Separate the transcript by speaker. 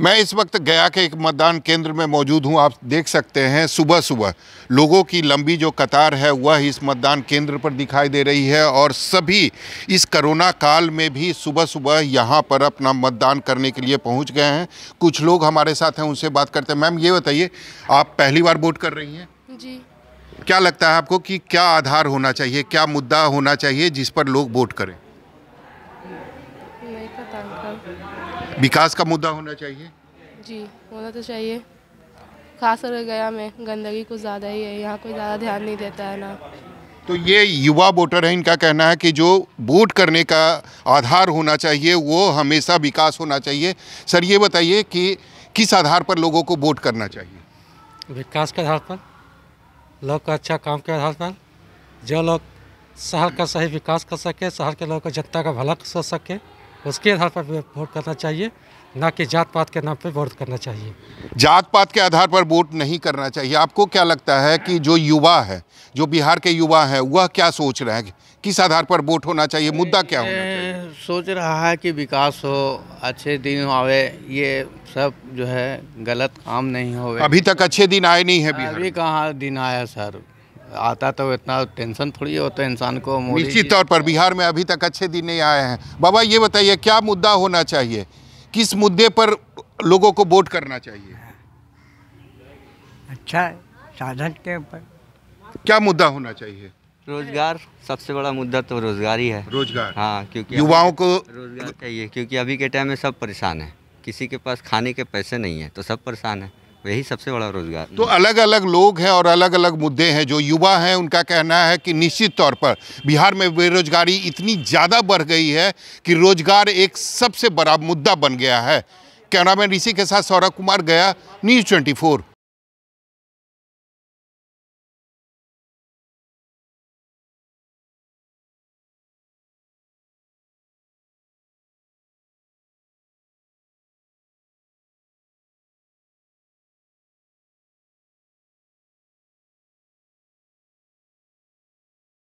Speaker 1: मैं इस वक्त गया के एक मतदान केंद्र में मौजूद हूं आप देख सकते हैं सुबह सुबह लोगों की लंबी जो कतार है वह इस मतदान केंद्र पर दिखाई दे रही है और सभी इस कोरोना काल में भी सुबह सुबह यहां पर अपना मतदान करने के लिए पहुंच गए हैं कुछ लोग हमारे साथ हैं उनसे बात करते हैं मैम ये बताइए आप पहली बार वोट कर रही हैं जी क्या लगता है आपको कि क्या आधार होना चाहिए क्या मुद्दा होना चाहिए जिस पर लोग वोट करें विकास का मुद्दा होना चाहिए
Speaker 2: जी होना तो चाहिए खास कर गया में गंदगी कुछ ज़्यादा ही है यहाँ कोई ज़्यादा ध्यान नहीं देता है ना
Speaker 1: तो ये युवा वोटर है इनका कहना है कि जो वोट करने का आधार होना चाहिए वो हमेशा विकास होना चाहिए सर ये बताइए कि किस आधार पर लोगों को वोट करना चाहिए
Speaker 3: विकास के आधार पर लोग का अच्छा काम के आधार पर जो लोग शहर का सही विकास कर सके शहर के लोगों का जनता का भला सोच सके उसके आधार पर वोट करना चाहिए ना कि जात पात के नाम पर वोट करना चाहिए
Speaker 1: जात पात के आधार पर वोट नहीं करना चाहिए आपको क्या लगता है कि जो युवा है जो बिहार के युवा है वह क्या सोच रहे हैं किस आधार पर वोट होना चाहिए मुद्दा क्या होना
Speaker 4: चाहिए सोच रहा है कि विकास हो अच्छे दिन आवे ये सब जो है गलत काम नहीं हो अभी तक
Speaker 1: अच्छे दिन आए नहीं है बिहार अभी
Speaker 4: कहाँ दिन आया सर आता तो इतना टेंशन थोड़ी होता है इंसान को निश्चित तौर
Speaker 1: पर बिहार में अभी तक अच्छे दिन नहीं आए हैं बाबा ये बताइए क्या मुद्दा होना चाहिए किस मुद्दे पर लोगों को वोट करना चाहिए
Speaker 2: अच्छा साधन के ऊपर
Speaker 1: क्या मुद्दा होना चाहिए
Speaker 2: रोजगार सबसे बड़ा मुद्दा तो रोजगार ही है रोजगार हाँ क्योंकि युवाओं को रोजगार चाहिए क्योंकि अभी के टाइम में सब परेशान है किसी के पास खाने के पैसे नहीं है तो सब परेशान है यही सबसे बड़ा रोजगार तो
Speaker 1: अलग अलग लोग हैं और अलग अलग मुद्दे हैं जो युवा हैं उनका कहना है कि निश्चित तौर पर बिहार में बेरोजगारी इतनी ज़्यादा बढ़ गई है कि रोजगार एक सबसे बड़ा मुद्दा बन गया है कैमरामैन ऋषि के साथ सौरभ कुमार गया न्यूज़ ट्वेंटी